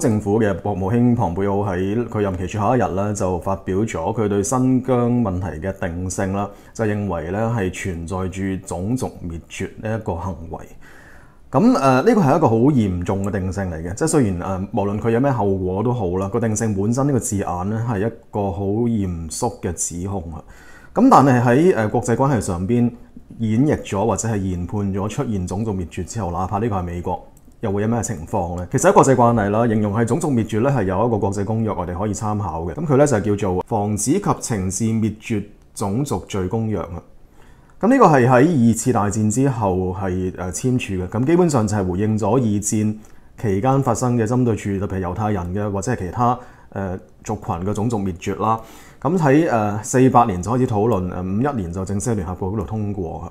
政府嘅国务卿庞贝奥喺佢任期最后一日咧，就发表咗佢对新疆问题嘅定性啦，就认为咧系存在住种族灭绝呢一个行为。咁诶，呢个系一个好严重嘅定性嚟嘅。即系虽然诶，无论佢有咩后果都好啦，个定性本身呢个字眼咧系一个好严肃嘅指控啊。咁但系喺诶国际关系上边演绎咗或者系研判咗出现种族灭绝之后，哪怕呢个系美国。又會有咩情況呢？其實喺國際慣例啦，形容係種族滅絕咧，係有一個國際公約，我哋可以參考嘅。咁佢咧就叫做《防止及懲治滅絕種族罪公約》啊。咁呢個係喺二次大戰之後係誒簽署嘅。咁基本上就係回應咗二戰期間發生嘅針對處，特別係猶太人嘅，或者係其他誒族群嘅種族滅絕啦。咁喺誒四八年就開始討論，誒五一年就正式聯合國嗰度通過。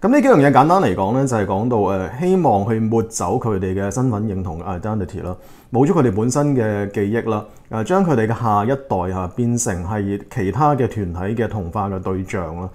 咁呢幾樣嘢簡單嚟講呢，就係講到誒，希望去抹走佢哋嘅身份認同 identity 啦，冇咗佢哋本身嘅記憶啦，誒將佢哋嘅下一代嚇變成係其他嘅團體嘅同化嘅對象啦。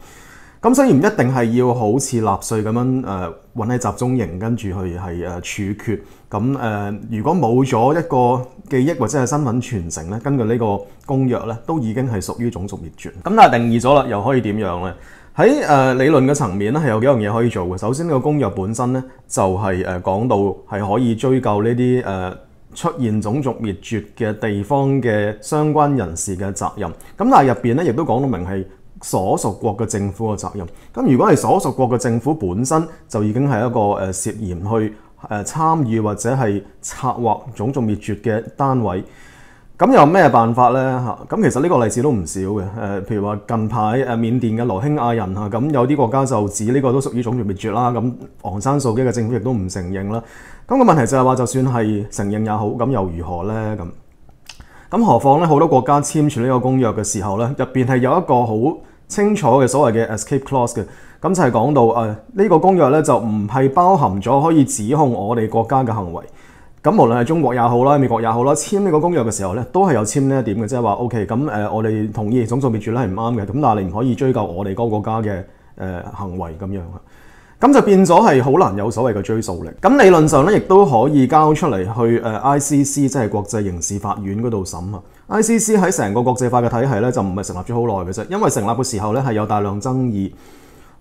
咁所以唔一定係要好似納税咁樣誒，揾喺集中營跟住去係誒處決。咁誒，如果冇咗一個記憶或者係身份傳承咧，根據呢個公約咧，都已經係屬於種族滅絕。咁但係定義咗啦，又可以點樣咧？喺誒理論嘅層面咧，係有幾樣嘢可以做嘅。首先個公約本身咧，就係誒講到係可以追究呢啲誒出現種族滅絕嘅地方嘅相關人士嘅責任。咁但係入邊咧，亦都講到明係所屬國嘅政府嘅責任。咁如果係所屬國嘅政府本身，就已經係一個誒涉嫌去誒參與或者係策劃種族滅絕嘅單位。咁有咩辦法咧？嚇，咁其實呢個例子都唔少嘅。譬如話近排誒緬甸嘅羅興亞人嚇，咁有啲國家就指呢個都屬於種族滅絕啦。咁昂山素姬嘅政府亦都唔承認啦。咁個問題就係話，就算係承認也好，咁又如何咧？咁咁何況咧，好多國家簽署呢個公約嘅時候咧，入面係有一個好清楚嘅所謂嘅 escape clause 嘅。咁就係講到誒呢個公約咧，就唔係包含咗可以指控我哋國家嘅行為。咁無論係中國也好啦，美國也好啦，簽呢個公約嘅時候咧，都係有簽呢一點嘅，即係話 O K，咁誒我哋同意總數變住咧係唔啱嘅，咁但係你唔可以追究我哋嗰個國家嘅誒行為咁樣啊，咁就變咗係好難有所謂嘅追訴力。咁理論上咧，亦都可以交出嚟去誒 I C C，即係國際刑事法院嗰度審啊。I C C 喺成個國際化嘅體系咧，就唔係成立咗好耐嘅啫，因為成立嘅時候咧係有大量爭議。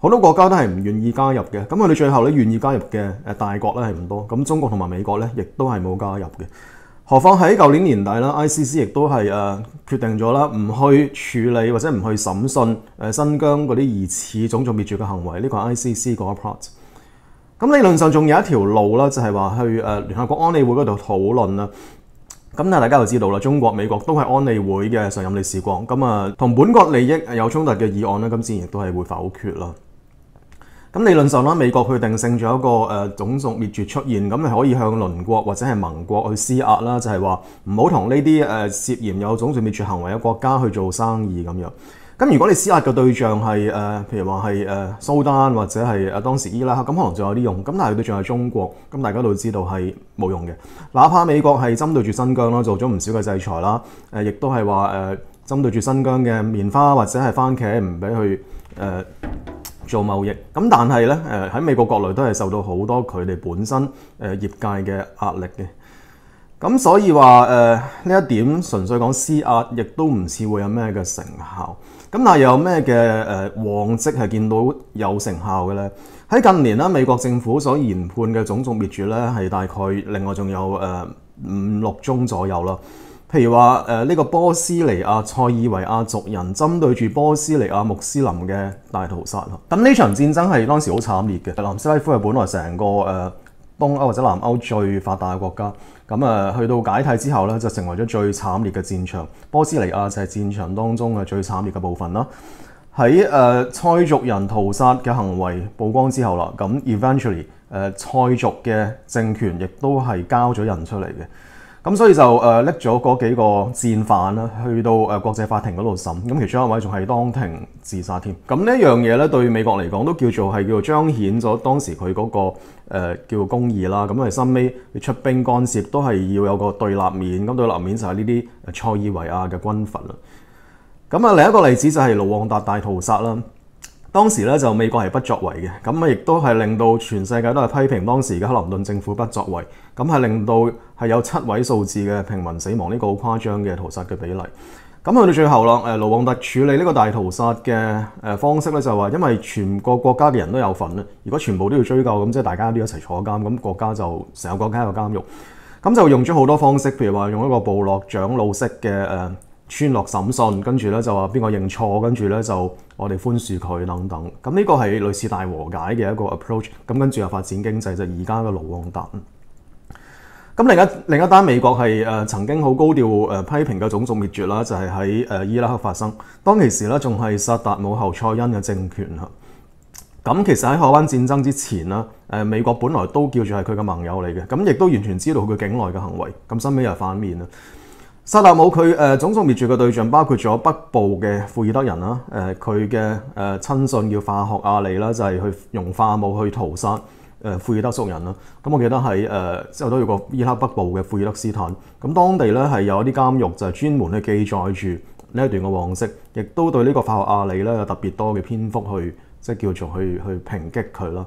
好多國家都係唔願意加入嘅，咁佢哋最後咧，願意加入嘅大國咧係唔多。咁中國同埋美國咧，亦都係冇加入嘅。何況喺舊年年底啦，ICC 亦都係誒決定咗啦，唔去處理或者唔去審訊新疆嗰啲疑似種族滅絕嘅行為。呢個 ICC 嗰 part。咁理論上仲有一條路啦，就係話去誒聯合國安理會嗰度討論啦。咁但大家就知道啦，中國、美國都係安理會嘅常任理事國。咁啊，同本國利益有衝突嘅議案咧，咁自然亦都係會否決啦。咁理論上啦，美國佢定性咗一個誒種族滅絕出現，咁你可以向鄰國或者係盟國去施壓啦，就係話唔好同呢啲誒涉嫌有種族滅絕行為嘅國家去做生意咁樣。咁如果你施壓嘅對象係誒，譬如話係誒蘇丹或者係啊當時伊拉克，咁可能就有啲用。咁但係佢象係中國，咁大家都知道係冇用嘅。哪怕美國係針對住新疆啦，做咗唔少嘅制裁啦，誒亦都係話誒針對住新疆嘅棉花或者係番茄唔俾去誒。做貿易咁，但系咧，喺美國國內都係受到好多佢哋本身誒業界嘅壓力嘅。咁所以話誒呢一點純粹講施壓，亦都唔似會有咩嘅成效。咁但係有咩嘅誒旺績係見到有成效嘅咧？喺近年啦，美國政府所研判嘅種種滅絕咧，係大概另外仲有誒五六宗左右啦。譬如話誒呢個波斯尼亞塞爾維亞族人針對住波斯尼亞穆斯林嘅大屠殺啦，咁呢場戰爭係當時好慘烈嘅。南斯拉夫係本來成個誒東歐或者南歐最發達嘅國家，咁啊去到解體之後咧，就成為咗最慘烈嘅戰場。波斯尼亞就係戰場當中嘅最慘烈嘅部分啦。喺誒塞族人屠殺嘅行為曝光之後啦，咁 eventually 誒塞族嘅政權亦都係交咗人出嚟嘅。咁所以就誒拎咗嗰幾個戰犯啦，去到誒國際法庭嗰度審，咁其中一位仲係當庭自殺添。咁呢一樣嘢咧，對美國嚟講都叫做係叫做彰顯咗當時佢嗰個叫叫公義啦。咁因為尾出兵干涉都係要有個對立面，咁對立面就係呢啲塞爾維亞嘅軍閥啦。咁啊，另一個例子就係盧旺達大屠殺啦。當時咧就美國係不作為嘅，咁啊亦都係令到全世界都係批評當時嘅克林頓政府不作為，咁係令到係有七位數字嘅平民死亡呢個好誇張嘅屠殺嘅比例。咁去到最後啦，誒盧旺達處理呢個大屠殺嘅誒方式咧就話，因為全國國家嘅人都有份啦，如果全部都要追究咁，即係大家都一齊坐監，咁國家就成個國家喺個監獄，咁就用咗好多方式，譬如話用一個部落長老式嘅誒。村落審訊，跟住咧就話邊個認錯，跟住咧就我哋寬恕佢等等。咁呢個係類似大和解嘅一個 approach。咁跟住又發展經濟就而家嘅盧旺達。咁另一另一單美國係誒曾經好高調誒批評嘅種族滅絕啦，就係喺誒伊拉克發生。當其時咧仲係薩達姆侯賽恩嘅政權啊。咁其實喺海灣戰爭之前啦，誒美國本來都叫住係佢嘅盟友嚟嘅，咁亦都完全知道佢境內嘅行為。咁身尾又反面啦。薩达姆佢诶，种族灭绝嘅对象包括咗北部嘅库尔德人啦。诶，佢嘅诶亲信叫化学阿里啦，就系去用化武去屠杀诶库尔德族人啦。咁我记得喺诶之后都有个伊拉克北部嘅库尔德斯坦。咁当地咧系有一啲监狱就专门去记载住呢一段嘅往昔，亦都对呢个化学阿里咧有特别多嘅篇幅去即系叫做去去抨击佢啦。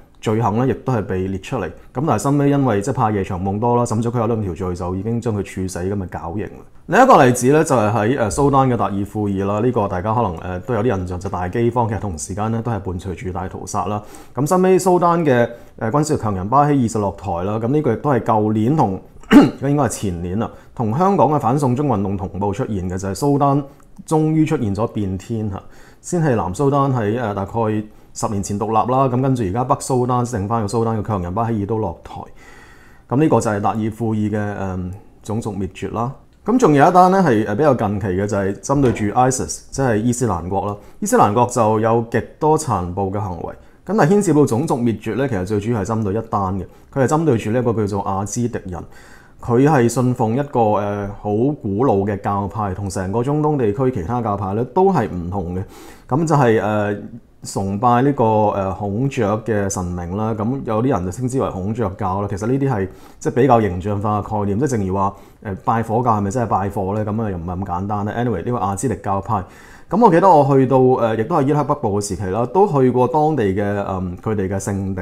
罪行咧，亦都係被列出嚟。咁但係深尾，因為即係怕夜長夢多啦，審咗佢有兩條罪，就已經將佢處死咁咪搞刑啦。另一個例子咧，就係喺誒蘇丹嘅達爾富爾啦。呢個大家可能誒都有啲印象，就大饑荒嘅同時間咧，都係伴隨住大屠殺啦。咁深尾蘇丹嘅誒軍事強人巴希十落台啦。咁呢個亦都係舊年同，應該係前年啦，同香港嘅反送中運動同步出現嘅就係蘇丹終於出現咗變天嚇。先係南蘇丹喺誒大概。十年前獨立啦，咁跟住而家北蘇丹剩翻個蘇丹嘅強人巴希爾都落台，咁呢個就係達爾富爾嘅誒種族滅絕啦。咁仲有一單咧係誒比較近期嘅，就係針對住 ISIS，即係伊斯蘭國啦。伊斯蘭國就有極多殘暴嘅行為，咁但係牽涉到種族滅絕咧，其實最主要係針對一單嘅，佢係針對住呢一個叫做亞斯迪人，佢係信奉一個誒好古老嘅教派，同成個中東地區其他教派咧都係唔同嘅，咁就係誒。崇拜呢個誒孔雀嘅神明啦，咁有啲人就稱之為孔雀教啦。其實呢啲係即係比較形象化嘅概念，即係正如話誒拜火教係咪真係拜火咧？咁啊又唔係咁簡單咧。anyway 呢個亞支力教派，咁我記得我去到誒亦都係伊拉克北部嘅時期啦，都去過當地嘅誒佢哋嘅聖地。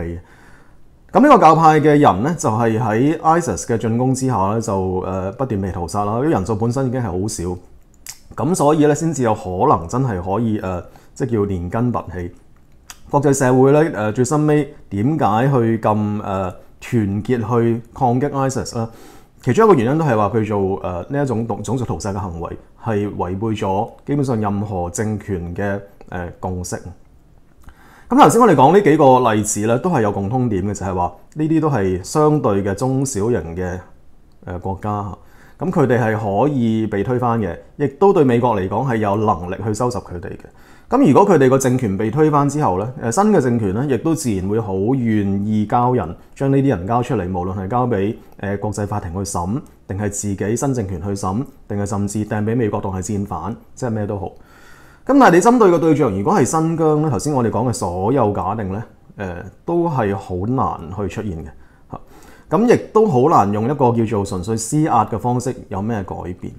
咁呢個教派嘅人咧，就係喺 ISIS 嘅進攻之下咧，就誒不斷被屠殺啦。啲人數本身已經係好少，咁所以咧先至有可能真係可以誒。即叫連根拔起。國際社會咧，誒最深尾點解去咁誒團結去抗擊 ISIS 咧？其中一個原因都係話佢做誒呢一種種族屠殺嘅行為係違背咗基本上任何政權嘅誒共識。咁頭先我哋講呢幾個例子咧，都係有共通點嘅，就係話呢啲都係相對嘅中小人嘅誒國家，咁佢哋係可以被推翻嘅，亦都對美國嚟講係有能力去收拾佢哋嘅。咁如果佢哋個政權被推翻之後咧，新嘅政權咧，亦都自然會好願意交人將呢啲人交出嚟，無論係交俾誒國際法庭去審，定係自己新政權去審，定係甚至掟俾美國當係戰犯，即係咩都好。咁但係你針對嘅對象，如果係新疆咧，頭先我哋講嘅所有假定咧，誒都係好難去出現嘅。咁亦都好難用一個叫做純粹施壓嘅方式有咩改變。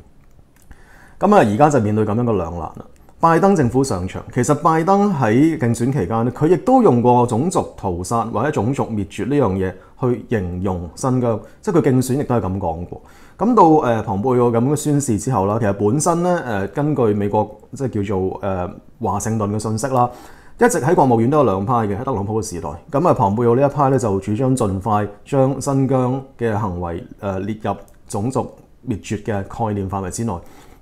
咁啊，而家就面對咁樣嘅兩難啦。拜登政府上場，其實拜登喺競選期間咧，佢亦都用過種族屠殺或者種族滅絕呢樣嘢去形容新疆，即係佢競選亦都係咁講過。咁到誒彭佩奧咁嘅宣示之後啦，其實本身咧根據美國即係叫做誒華盛頓嘅信息啦，一直喺國務院都有兩派嘅，喺特朗普嘅時代，咁啊彭佩奧呢一派咧就主張盡快將新疆嘅行為列入種族滅絕嘅概念範圍之內。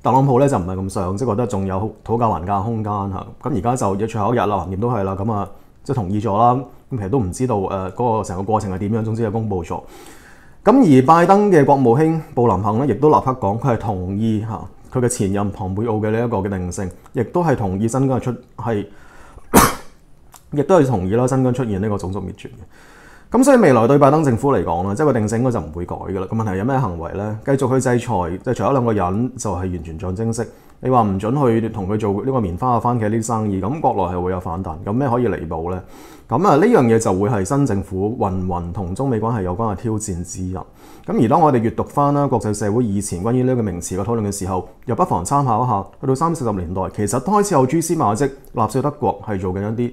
特朗普咧就唔係咁上，即係覺得仲有討價還價空間嚇。咁而家就最錯口日啦，連都係啦。咁啊，即係同意咗啦。咁其實都唔知道誒嗰個成個過程係點樣。總之就公布咗。咁而拜登嘅國務卿布林肯咧，亦都立刻講佢係同意嚇佢嘅前任蓬佩奧嘅呢一個嘅定性，亦都係同意新疆出係，亦都係同意啦，新疆出現呢個種族滅絕嘅。咁所以未來對拜登政府嚟講咧，即係個定性，該就唔會改噶啦。咁問題有咩行為呢？繼續去制裁，即係除咗兩個人就係完全象徵式。你話唔准去同佢做呢個棉花啊、番茄呢啲生意，咁國內係會有反彈。咁咩可以彌補呢？咁啊呢樣嘢就會係新政府混混同中美關係有關嘅挑戰之一。咁而當我哋閱讀翻啦國際社會以前關於呢個名詞嘅討論嘅時候，又不妨參考一下。去到三四十年代，其實開始有蛛絲馬跡，納粹德國係做緊一啲。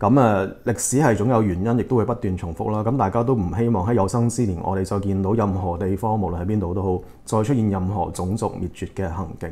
咁誒，歷史係總有原因，亦都會不斷重複啦。咁大家都唔希望喺有生之年，我哋就見到任何地方，無論喺邊度都好，再出現任何種族滅絕嘅行徑。